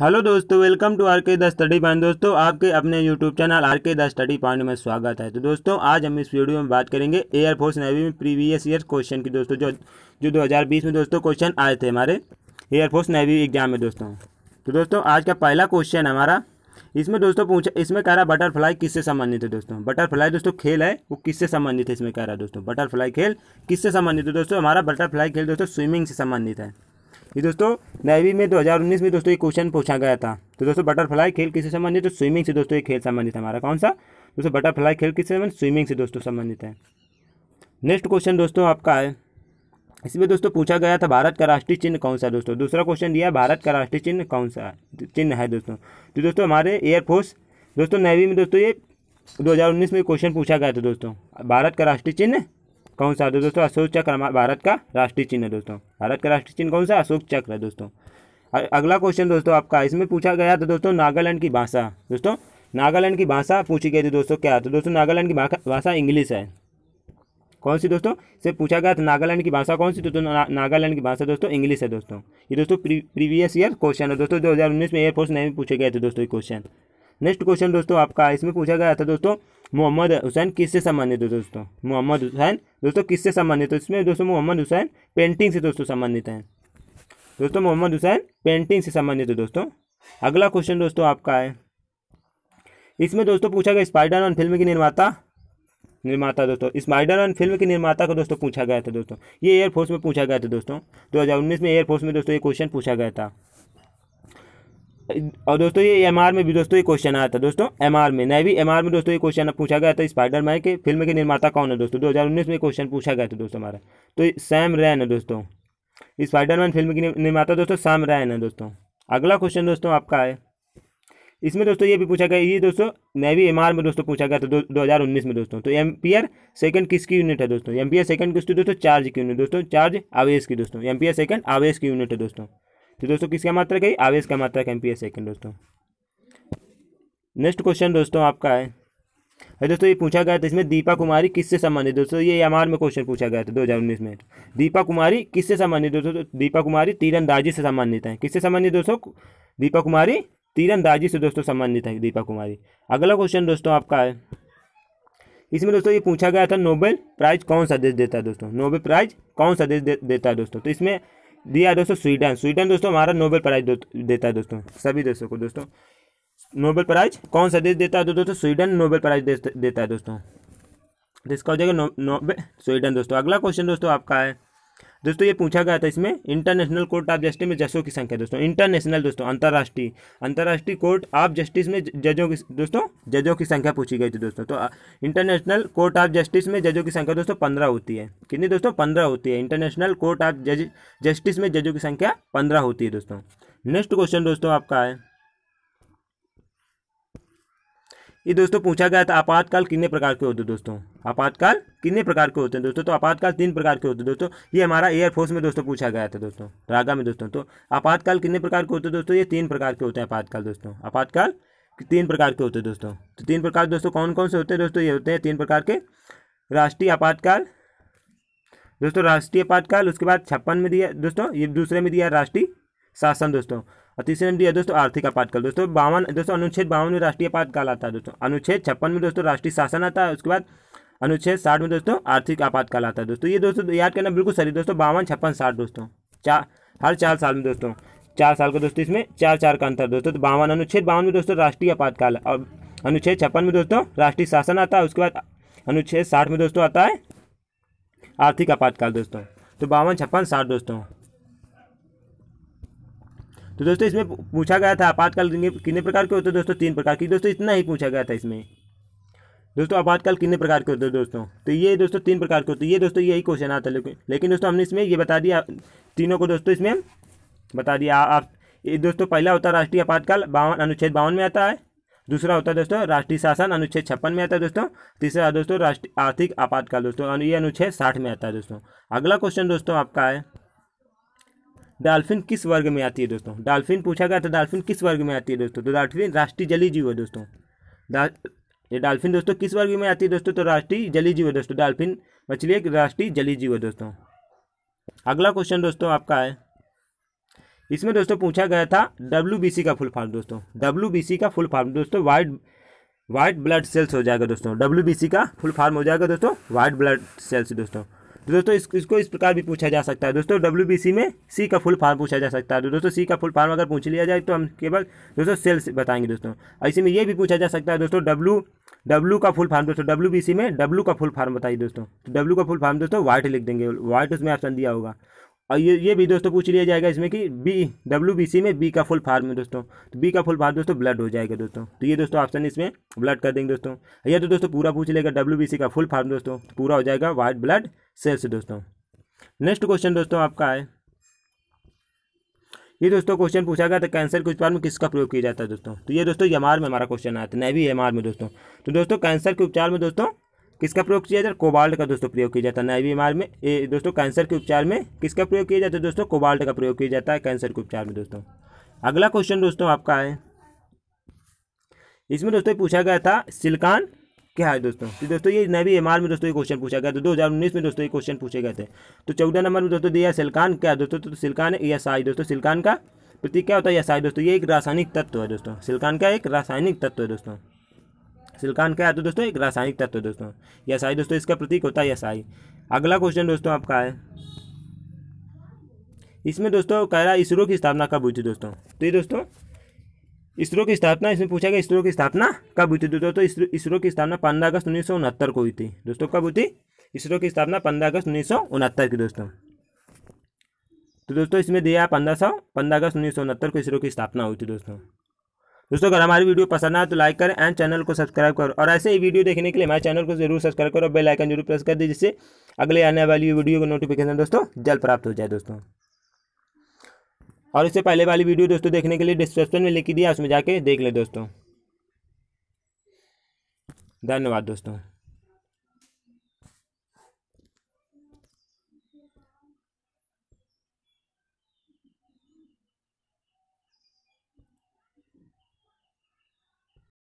hello दोस्तों welcome to R K the study point दोस्तों आपके अपने YouTube channel R K the study point में स्वागत है तो दोस्तों आज हम इस वीडियो में बात करेंगे एयरफोर्स नेवी में प्रीवियस ईयर क्वेश्चन की दोस्तों जो जो 2020 में दोस्तों क्वेश्चन आए थे हमारे एयरफोर्स नेवी एग्जाम में दोस्तों तो दोस्तों आज का पहला क्वेश्चन हमारा इसमें दोस्तों पूछा इसमें कह रहा बटरफ्लाई किससे संबंधित है दोस्तों बटरफ्लाई दोस्तों खेल है वो किससे संबंधित है इसमें कह रहा है दोस्तों बटरफ्लाई खेल किससे संबंधित है दोस्तों हमारा बटरफ्लाई खेल दोस्तों स्विमिंग से संबंधित है ये दोस्तों नेवी में 2019 में दोस्तों ये क्वेश्चन पूछा गया था तो दोस्तों बटरफ्लाई खेल किससे संबंधित है तो स्विमिंग से दोस्तों ये खेल संबंधित है हमारा कौन सा दोस्तों बटरफ्लाई खेल किससे संबंधित स्विमिंग से दोस्तों संबंधित है नेक्स्ट क्वेश्चन दोस्तों आपका है इसमें दोस्तों पूछा गया था भारत का राष्ट्रीय चिन्ह कौन सा दोस्तों दूसरा क्वेश्चन दिया भारत का राष्ट्रीय चिन्ह कौन सा चिन्ह है दोस्तों तो दोस्तों हमारे एयरफोर्स दोस्तों नेवी में दोस्तों ये 2019 में क्वेश्चन पूछा गया था दोस्तों भारत का राष्ट्रीय चिन्ह कौन सा दोस्तों अशोक चक्र भारत का राष्ट्रीय चिन्ह है दोस्तों भारत का राष्ट्रीय चिन्ह कौन सा अशोक चक्र है दोस्तों अगला क्वेश्चन दोस्तों आपका इसमें पूछा गया था दोस्तों नागालैंड की भाषा दोस्तों नागालैंड की भाषा पूछी गई थी दोस्तों क्या तो दोस्तों नागालैंड की भाषा इंग्लिश है कौन सी दोस्तों से पूछा गया था नागालैंड की भाषा कौन सी तो, तो ना, नागालैंड की भाषा दोस्तों इंग्लिश है दोस्तों ये दोस्तों प्रीवियस ईयर क्वेश्चन है दोस्तों 2019 में एयरफोर्स नेवी पूछे गए थे दोस्तों ये क्वेश्चन नेक्स्ट क्वेश्चन दोस्तों आपका इसमें पूछा गया था दोस्तों मोहम्मद हुसैन किससे संबंधित है दोस्तों मोहम्मद हुसैन दोस्तों किससे संबंधित है इसमें दोस्तों मोहम्मद हुसैन पेंटिंग से दोस्तों संबंधित हैं दोस्तों मोहम्मद हुसैन पेंटिंग से संबंधित है दोस्तों अगला क्वेश्चन दोस्तों आपका है इसमें दोस्तों पूछा गया स्पाइडरमैन फिल्म की निर्माता निर्माता दोस्तों स्पाइडरमैन फिल्म के निर्माता को दोस्तों पूछा गया था दोस्तों ये एयरफोर्स में पूछा गया था दोस्तों उन्नीस में एयरफोर्स में दोस्तों ये क्वेश्चन पूछा गया था और दोस्तों ये एम में भी दोस्तों ये क्वेश्चन आया था दोस्तों एम में नेवी एम में दोस्तों ये क्वेश्चन पूछा गया था स्पाइडर मैन के फिल्म के निर्माता कौन है दोस्तों 2019 में क्वेश्चन पूछा गया था दोस्तों हमारा तो सैम रैन है दोस्तों स्पाइडर मैन फिल्म के निर्माता दोस्तों सैम रैन है दोस्तों अगला क्वेश्चन दोस्तों आपका है इसमें दोस्तों ये भी पूछा गया ये दोस्तों नेवी एम में दोस्तों पूछा गया था दो, हज़ार उन्नीस में दोस्तों तो एम्पियर सेकंड किसकी यूनिट है दोस्तों आर सेकंड दोस्तों चार्ज की यूनिट दोस्तों चार्ज आवेश की दोस्तों एम्पियर सेकंड आवेश की यूनिट है दोस्तों तो दोस्तों किसका मात्रा कही आवेश का मात्रा पी एम्पियर सेकेंड दोस्तों नेक्स्ट क्वेश्चन दोस्तों आपका है अरे दोस्तों ये पूछा गया था इसमें दीपा कुमारी किससे संबंधित दोस्तों ये एमआर में क्वेश्चन पूछा गया था 2019 में दीपा कुमारी किससे संबंधित दोस्तों तो दीपा कुमारी तीरंदाजी से संबंधित है किससे संबंधित दोस्तों दीपा कुमारी तीरंदाजी से दोस्तों संबंधित है दीपा कुमारी अगला क्वेश्चन दोस्तों आपका है इसमें दोस्तों ये पूछा गया था नोबेल प्राइज कौन सा देश देता है दोस्तों नोबेल प्राइज कौन सा देश देता है दोस्तों तो इसमें दिया दोस्तों स्वीडन स्वीडन दोस्तों हमारा नोबेल प्राइज देता है दोस्तों सभी देशों को दोस्तों नोबेल प्राइज कौन सा देश देता है दोस्तों स्वीडन नोबेल प्राइज देता है दोस्तों इसका हो जाएगा नोबे स्वीडन दोस्तों अगला क्वेश्चन दोस्तों आपका है दोस्तों ये पूछा गया था इसमें इंटरनेशनल कोर्ट ऑफ जस्टिस में जजों की संख्या दोस्तों इंटरनेशनल दोस्तों अंतर्राष्ट्रीय अंतर्राष्ट्रीय कोर्ट ऑफ जस्टिस में जजों की दोस्तों जजों की संख्या पूछी गई थी दोस्तों तो इंटरनेशनल कोर्ट ऑफ जस्टिस में जजों की संख्या दोस्तों पंद्रह होती है कितनी दोस्तों पंद्रह होती है इंटरनेशनल कोर्ट ऑफ जज जस्टिस में जजों की संख्या पंद्रह होती है दोस्तों नेक्स्ट क्वेश्चन दोस्तों आपका है ये दोस्तों पूछा गया था आपातकाल कितने प्रकार के होते हैं दोस्तों आपातकाल कितने प्रकार के होते हैं दोस्तों तो आपातकाल तीन प्रकार के होते हैं दोस्तों ये हमारा एयरफोर्स में दोस्तों पूछा गया था दोस्तों रागा में दोस्तों तो आपातकाल कितने प्रकार के होते हैं दोस्तों ये तीन प्रकार के होते हैं आपातकाल दोस्तों आपातकाल तीन प्रकार के होते हैं दोस्तों तो तीन प्रकार दोस्तों कौन कौन से होते हैं दोस्तों ये होते हैं तीन प्रकार के राष्ट्रीय आपातकाल दोस्तों राष्ट्रीय आपातकाल उसके बाद छप्पन में दिया दोस्तों ये दूसरे में दिया राष्ट्रीय शासन दोस्तों और तीसरे नंबर दिया दोस्तों आर्थिक आपातकाल दोस्तों बावन दोस्तों अनुच्छेद बावन में राष्ट्रीय आपातकाल आता है दोस्तों अनुच्छेद छप्पन में दोस्तों राष्ट्रीय शासन आता है उसके बाद अनुच्छेद साठ में दोस्तों आर्थिक आपातकाल आता है दोस्तों ये दोस्तों याद करना बिल्कुल सही दोस्तों बावन छप्पन साठ दोस्तों चार हर चार साल में दोस्तों चार साल का दोस्तों इसमें चार चार का अंतर दोस्तों तो बावन अनुच्छेद बावन में दोस्तों राष्ट्रीय आपातकाल और अनुच्छेद छप्पन में दोस्तों राष्ट्रीय शासन आता है उसके बाद अनुच्छेद साठ में दोस्तों आता है आर्थिक आपातकाल दोस्तों तो बावन छप्पन साठ दोस्तों तो दोस्तों इसमें पूछा गया था आपातकाल कितने प्रकार के होते हैं दोस्तों तीन प्रकार की दोस्तों इतना ही पूछा गया था इसमें दोस्तों आपातकाल कितने प्रकार के होते हैं दोस्तों तो ये दोस्तों तीन प्रकार के होते हैं ये दोस्तों यही क्वेश्चन आता लेकिन लेकिन दोस्तों हमने इसमें ये बता दिया तीनों को दोस्तों इसमें बता दिया आप ये दोस्तों पहला होता है राष्ट्रीय आपातकाल बावन अनुच्छेद बावन में आता है दूसरा होता है दोस्तों राष्ट्रीय शासन अनुच्छेद छप्पन में आता है दोस्तों तीसरा दोस्तों राष्ट्रीय आर्थिक आपातकाल दोस्तों ये अनुच्छेद साठ में आता है दोस्तों अगला क्वेश्चन दोस्तों आपका है डॉल्फिन किस वर्ग में आती है दोस्तों डॉल्फिन पूछा गया तो डॉल्फिन किस वर्ग में आती है दोस्तों तो डॉल्फिन राष्ट्रीय जली जीव है दोस्तों ये डॉल्फिन दोस्तों किस वर्ग में आती है दोस्तों तो राष्ट्रीय जली जीव है दोस्तों डॉल्फिन मछली एक राष्ट्रीय जली जीव है दोस्तों अगला क्वेश्चन दोस्तों आपका है इसमें दोस्तों पूछा गया था डब्ल्यू का फुल फॉर्म दोस्तों डब्ल्यू का फुल फॉर्म दोस्तों वाइट वाइट ब्लड सेल्स हो जाएगा दोस्तों डब्ल्यू का फुल फॉर्म हो जाएगा दोस्तों वाइट ब्लड सेल्स दोस्तों दोस्तों इस, इसको इस प्रकार भी पूछा जा सकता है दोस्तों डब्ल्यू में सी का फुल फॉर्म पूछा जा सकता है तो दोस्तों सी का फुल फॉर्म अगर पूछ लिया जाए तो हम केवल दोस्तों सेल्स बताएंगे दोस्तों ऐसे में ये भी पूछा जा सकता है दोस्तों डब्ल्यू डब्ल्यू का फुल फॉर्म दोस्तों डब्ल्यू में डब्ल्यू का फुल फॉर्म बताइए दोस्तों तो डब्ल्यू का फुल फॉर्म दोस्तों व्हाइट लिख देंगे व्हाइट उसमें ऑप्शन दिया होगा और ये ये भी दोस्तों पूछ लिया जाएगा इसमें कि बी डब्ल्यू बी सी में बी का फुल फॉर्म है दोस्तों तो बी का फुल फॉर्म दोस्तों ब्लड हो जाएगा दोस्तों तो ये दोस्तों ऑप्शन इसमें ब्लड कर देंगे दोस्तों यह तो दोस्तों पूरा पूछ लेगा डब्ल्यू बी सी का फुल फॉर्म दोस्तों तो पूरा हो जाएगा वाइट ब्लड सेल्स से दोस्तों नेक्स्ट क्वेश्चन दोस्तों आपका है ये दोस्तों क्वेश्चन पूछा गया था कैंसर के उपचार में किसका प्रयोग किया जाता है दोस्तों तो ये दोस्तों यमार में हमारा क्वेश्चन आया था नेवी एम में दोस्तों तो दोस्तों कैंसर के उपचार में दोस्तों किसका प्रयोग किया जाता है कोबाल्ट का दोस्तों प्रयोग किया जाता है नेवी एम में ए, दोस्तों कैंसर के उपचार में किसका प्रयोग किया जाता है दोस्तों कोबाल्ट का प्रयोग किया जाता है कैंसर के उपचार में दोस्तों अगला क्वेश्चन दोस्तों आपका है इसमें दोस्तों पूछा गया था सिलकान क्या है दोस्तों तो दोस्तों ये नवी एम में दोस्तों ये क्वेश्चन पूछा गया था दो हज़ार उन्नीस में दोस्तों ये क्वेश्चन पूछे गए थे तो चौदह नंबर में दोस्तों दिया सिल्कान क्या दोस्तों तो सिल्कान या साई दोस्तों सिल्कान का प्रतीक क्या होता है या साई दोस्तों ये एक रासायनिक तत्व है दोस्तों सिल्कान का एक रासायनिक तत्व है दोस्तों सिल्कान क्या है तो दोस्तों एक रासायनिक तत्व है दोस्तों या साई दोस्तों इसका प्रतीक होता है या साई अगला क्वेश्चन दोस्तों आपका है इसमें दोस्तों कह रहा है इसरो की स्थापना कब हुई थी दोस्तों तो ये दोस्तों इसरो की स्थापना इसमें पूछा गया इसरो की स्थापना कब हुई थी दोस्तों तो इसरो की स्थापना पंद्रह अगस्त उन्नीस को हुई थी दोस्तों कब हुई थी इसरो की स्थापना पंद्रह अगस्त उन्नीस की दोस्तों तो दोस्तों इसमें दिया पंद्रह सौ पंद्रह अगस्त उन्नीस को इसरो की स्थापना हुई थी दोस्तों दोस्तों अगर हमारी वीडियो पसंद आए तो लाइक करें एंड चैनल को सब्सक्राइब करो और ऐसे ही वीडियो देखने के लिए हमारे चैनल को जरूर सब्सक्राइब करो और बेल आइकन जरूर प्रेस कर दीजिए जिससे अगले आने वाली वीडियो का नोटिफिकेशन दोस्तों जल्द प्राप्त हो जाए दोस्तों और इससे पहले वाली वीडियो दोस्तों देखने के लिए डिस्क्रिप्शन में लिखी दिया उसमें जाके देख ले दोस्तों धन्यवाद दोस्तों